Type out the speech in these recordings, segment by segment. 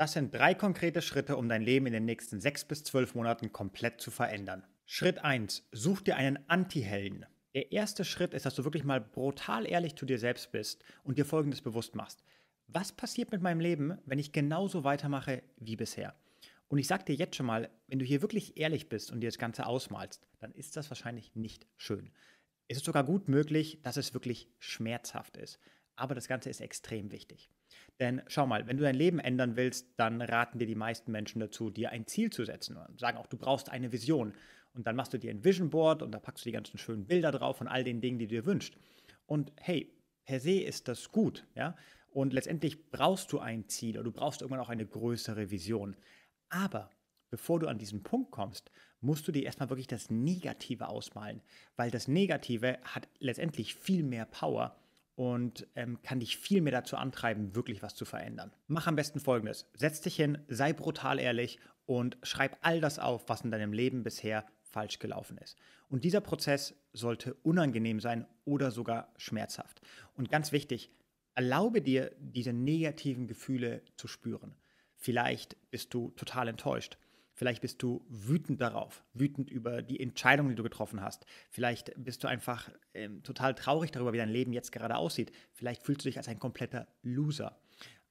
Das sind drei konkrete Schritte, um dein Leben in den nächsten sechs bis zwölf Monaten komplett zu verändern. Schritt 1. Such dir einen Anti-Helden. Der erste Schritt ist, dass du wirklich mal brutal ehrlich zu dir selbst bist und dir Folgendes bewusst machst. Was passiert mit meinem Leben, wenn ich genauso weitermache wie bisher? Und ich sag dir jetzt schon mal, wenn du hier wirklich ehrlich bist und dir das Ganze ausmalst, dann ist das wahrscheinlich nicht schön. Es ist sogar gut möglich, dass es wirklich schmerzhaft ist. Aber das Ganze ist extrem wichtig. Denn schau mal, wenn du dein Leben ändern willst, dann raten dir die meisten Menschen dazu, dir ein Ziel zu setzen. Und sagen auch, du brauchst eine Vision. Und dann machst du dir ein Vision Board und da packst du die ganzen schönen Bilder drauf von all den Dingen, die du dir wünschst. Und hey, per se ist das gut, ja. Und letztendlich brauchst du ein Ziel oder du brauchst irgendwann auch eine größere Vision. Aber bevor du an diesen Punkt kommst, musst du dir erstmal wirklich das Negative ausmalen, weil das Negative hat letztendlich viel mehr Power und ähm, kann dich viel mehr dazu antreiben, wirklich was zu verändern. Mach am besten Folgendes. Setz dich hin, sei brutal ehrlich und schreib all das auf, was in deinem Leben bisher falsch gelaufen ist. Und dieser Prozess sollte unangenehm sein oder sogar schmerzhaft. Und ganz wichtig, erlaube dir, diese negativen Gefühle zu spüren. Vielleicht bist du total enttäuscht. Vielleicht bist du wütend darauf, wütend über die Entscheidung, die du getroffen hast. Vielleicht bist du einfach ähm, total traurig darüber, wie dein Leben jetzt gerade aussieht. Vielleicht fühlst du dich als ein kompletter Loser.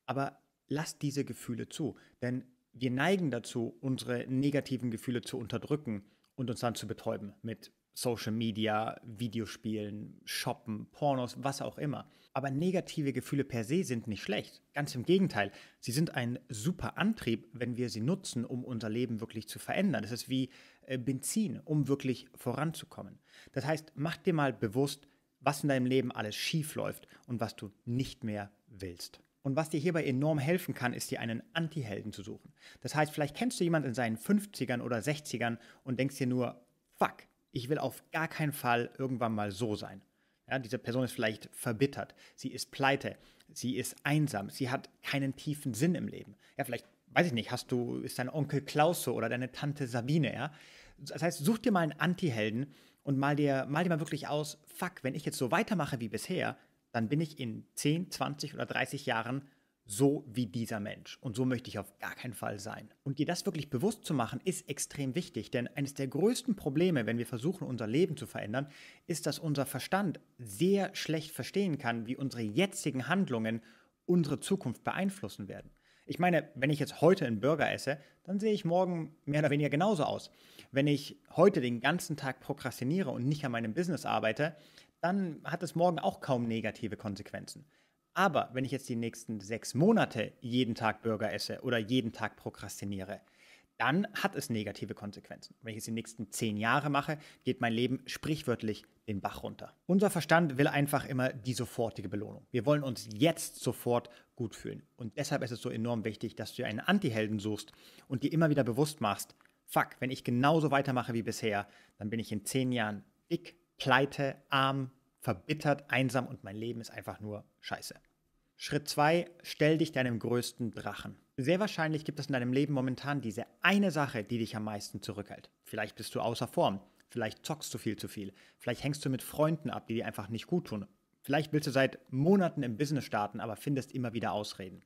Aber lass diese Gefühle zu, denn wir neigen dazu, unsere negativen Gefühle zu unterdrücken und uns dann zu betäuben mit Social Media, Videospielen, Shoppen, Pornos, was auch immer. Aber negative Gefühle per se sind nicht schlecht. Ganz im Gegenteil, sie sind ein super Antrieb, wenn wir sie nutzen, um unser Leben wirklich zu verändern. Das ist wie äh, Benzin, um wirklich voranzukommen. Das heißt, mach dir mal bewusst, was in deinem Leben alles schief läuft und was du nicht mehr willst. Und was dir hierbei enorm helfen kann, ist dir einen Anti-Helden zu suchen. Das heißt, vielleicht kennst du jemanden in seinen 50ern oder 60ern und denkst dir nur, fuck, ich will auf gar keinen Fall irgendwann mal so sein. Ja, diese Person ist vielleicht verbittert, sie ist pleite, sie ist einsam, sie hat keinen tiefen Sinn im Leben. Ja, vielleicht, weiß ich nicht, hast du, ist dein Onkel Klause oder deine Tante Sabine, ja? Das heißt, such dir mal einen Anti-Helden und mal dir, mal dir mal wirklich aus, fuck, wenn ich jetzt so weitermache wie bisher, dann bin ich in 10, 20 oder 30 Jahren so wie dieser Mensch. Und so möchte ich auf gar keinen Fall sein. Und dir das wirklich bewusst zu machen, ist extrem wichtig, denn eines der größten Probleme, wenn wir versuchen, unser Leben zu verändern, ist, dass unser Verstand sehr schlecht verstehen kann, wie unsere jetzigen Handlungen unsere Zukunft beeinflussen werden. Ich meine, wenn ich jetzt heute einen Burger esse, dann sehe ich morgen mehr oder weniger genauso aus. Wenn ich heute den ganzen Tag prokrastiniere und nicht an meinem Business arbeite, dann hat es morgen auch kaum negative Konsequenzen. Aber wenn ich jetzt die nächsten sechs Monate jeden Tag Burger esse oder jeden Tag prokrastiniere, dann hat es negative Konsequenzen. Wenn ich es die nächsten zehn Jahre mache, geht mein Leben sprichwörtlich den Bach runter. Unser Verstand will einfach immer die sofortige Belohnung. Wir wollen uns jetzt sofort gut fühlen. Und deshalb ist es so enorm wichtig, dass du einen Anti-Helden suchst und dir immer wieder bewusst machst, fuck, wenn ich genauso weitermache wie bisher, dann bin ich in zehn Jahren dick, pleite, arm, verbittert, einsam und mein Leben ist einfach nur scheiße. Schritt 2, stell dich deinem größten Drachen. Sehr wahrscheinlich gibt es in deinem Leben momentan diese eine Sache, die dich am meisten zurückhält. Vielleicht bist du außer Form, vielleicht zockst du viel zu viel, vielleicht hängst du mit Freunden ab, die dir einfach nicht gut tun. Vielleicht willst du seit Monaten im Business starten, aber findest immer wieder Ausreden.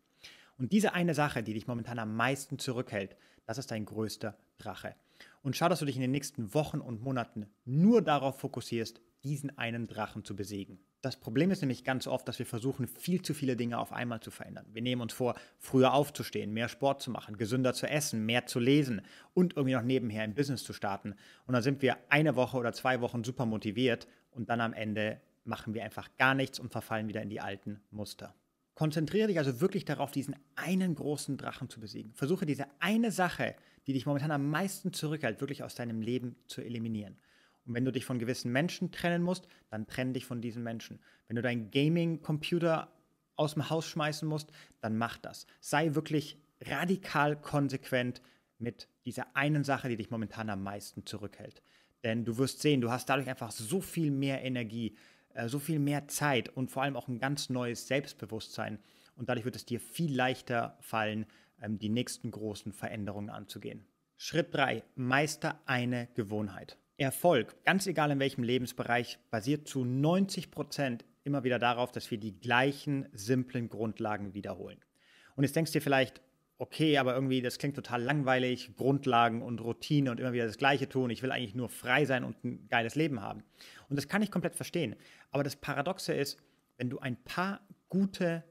Und diese eine Sache, die dich momentan am meisten zurückhält, das ist dein größter Drache. Und schau, dass du dich in den nächsten Wochen und Monaten nur darauf fokussierst, diesen einen Drachen zu besiegen. Das Problem ist nämlich ganz oft, dass wir versuchen, viel zu viele Dinge auf einmal zu verändern. Wir nehmen uns vor, früher aufzustehen, mehr Sport zu machen, gesünder zu essen, mehr zu lesen und irgendwie noch nebenher ein Business zu starten. Und dann sind wir eine Woche oder zwei Wochen super motiviert und dann am Ende machen wir einfach gar nichts und verfallen wieder in die alten Muster. Konzentriere dich also wirklich darauf, diesen einen großen Drachen zu besiegen. Versuche diese eine Sache, die dich momentan am meisten zurückhält, wirklich aus deinem Leben zu eliminieren. Und wenn du dich von gewissen Menschen trennen musst, dann trenn dich von diesen Menschen. Wenn du deinen Gaming-Computer aus dem Haus schmeißen musst, dann mach das. Sei wirklich radikal konsequent mit dieser einen Sache, die dich momentan am meisten zurückhält. Denn du wirst sehen, du hast dadurch einfach so viel mehr Energie, äh, so viel mehr Zeit und vor allem auch ein ganz neues Selbstbewusstsein. Und dadurch wird es dir viel leichter fallen, ähm, die nächsten großen Veränderungen anzugehen. Schritt 3. Meister eine Gewohnheit. Erfolg, ganz egal in welchem Lebensbereich, basiert zu 90 Prozent immer wieder darauf, dass wir die gleichen simplen Grundlagen wiederholen. Und jetzt denkst du dir vielleicht, okay, aber irgendwie, das klingt total langweilig, Grundlagen und Routine und immer wieder das Gleiche tun. Ich will eigentlich nur frei sein und ein geiles Leben haben. Und das kann ich komplett verstehen. Aber das Paradoxe ist, wenn du ein paar gute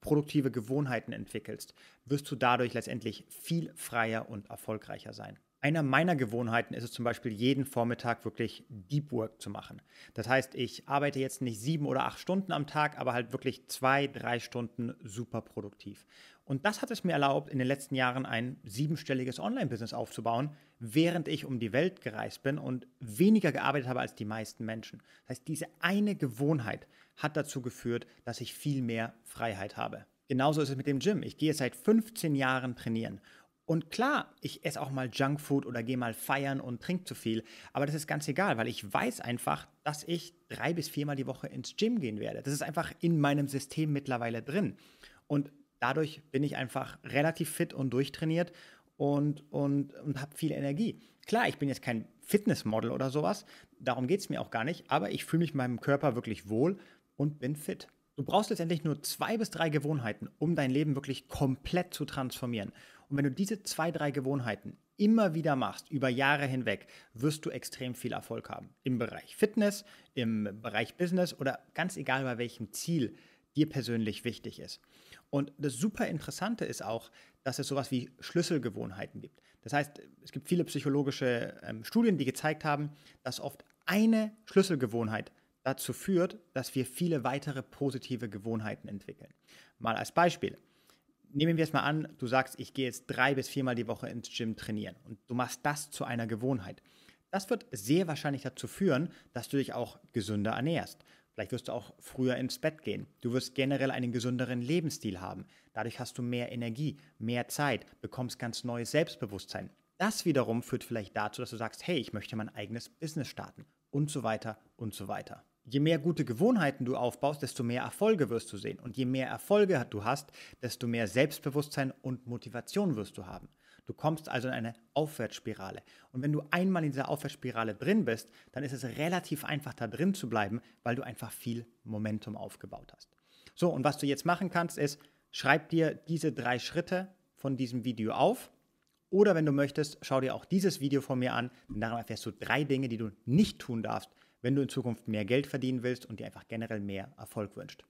produktive Gewohnheiten entwickelst, wirst du dadurch letztendlich viel freier und erfolgreicher sein. Einer meiner Gewohnheiten ist es zum Beispiel, jeden Vormittag wirklich Deep Work zu machen. Das heißt, ich arbeite jetzt nicht sieben oder acht Stunden am Tag, aber halt wirklich zwei, drei Stunden super produktiv. Und das hat es mir erlaubt, in den letzten Jahren ein siebenstelliges Online-Business aufzubauen, während ich um die Welt gereist bin und weniger gearbeitet habe als die meisten Menschen. Das heißt, diese eine Gewohnheit hat dazu geführt, dass ich viel mehr Freiheit habe. Genauso ist es mit dem Gym. Ich gehe seit 15 Jahren trainieren. Und klar, ich esse auch mal Junkfood oder gehe mal feiern und trinke zu viel, aber das ist ganz egal, weil ich weiß einfach, dass ich drei bis viermal die Woche ins Gym gehen werde. Das ist einfach in meinem System mittlerweile drin. Und dadurch bin ich einfach relativ fit und durchtrainiert und, und, und habe viel Energie. Klar, ich bin jetzt kein Fitnessmodel oder sowas, darum geht es mir auch gar nicht, aber ich fühle mich meinem Körper wirklich wohl und bin fit. Du brauchst letztendlich nur zwei bis drei Gewohnheiten, um dein Leben wirklich komplett zu transformieren. Und wenn du diese zwei, drei Gewohnheiten immer wieder machst, über Jahre hinweg, wirst du extrem viel Erfolg haben. Im Bereich Fitness, im Bereich Business oder ganz egal bei welchem Ziel dir persönlich wichtig ist. Und das super Interessante ist auch, dass es sowas wie Schlüsselgewohnheiten gibt. Das heißt, es gibt viele psychologische ähm, Studien, die gezeigt haben, dass oft eine Schlüsselgewohnheit dazu führt, dass wir viele weitere positive Gewohnheiten entwickeln. Mal als Beispiel. Nehmen wir es mal an, du sagst, ich gehe jetzt drei bis viermal die Woche ins Gym trainieren und du machst das zu einer Gewohnheit. Das wird sehr wahrscheinlich dazu führen, dass du dich auch gesünder ernährst. Vielleicht wirst du auch früher ins Bett gehen. Du wirst generell einen gesünderen Lebensstil haben. Dadurch hast du mehr Energie, mehr Zeit, bekommst ganz neues Selbstbewusstsein. Das wiederum führt vielleicht dazu, dass du sagst, hey, ich möchte mein eigenes Business starten und so weiter und so weiter je mehr gute Gewohnheiten du aufbaust, desto mehr Erfolge wirst du sehen. Und je mehr Erfolge du hast, desto mehr Selbstbewusstsein und Motivation wirst du haben. Du kommst also in eine Aufwärtsspirale. Und wenn du einmal in dieser Aufwärtsspirale drin bist, dann ist es relativ einfach, da drin zu bleiben, weil du einfach viel Momentum aufgebaut hast. So, und was du jetzt machen kannst, ist, schreib dir diese drei Schritte von diesem Video auf. Oder wenn du möchtest, schau dir auch dieses Video von mir an, denn daran erfährst du drei Dinge, die du nicht tun darfst, wenn du in Zukunft mehr Geld verdienen willst und dir einfach generell mehr Erfolg wünscht.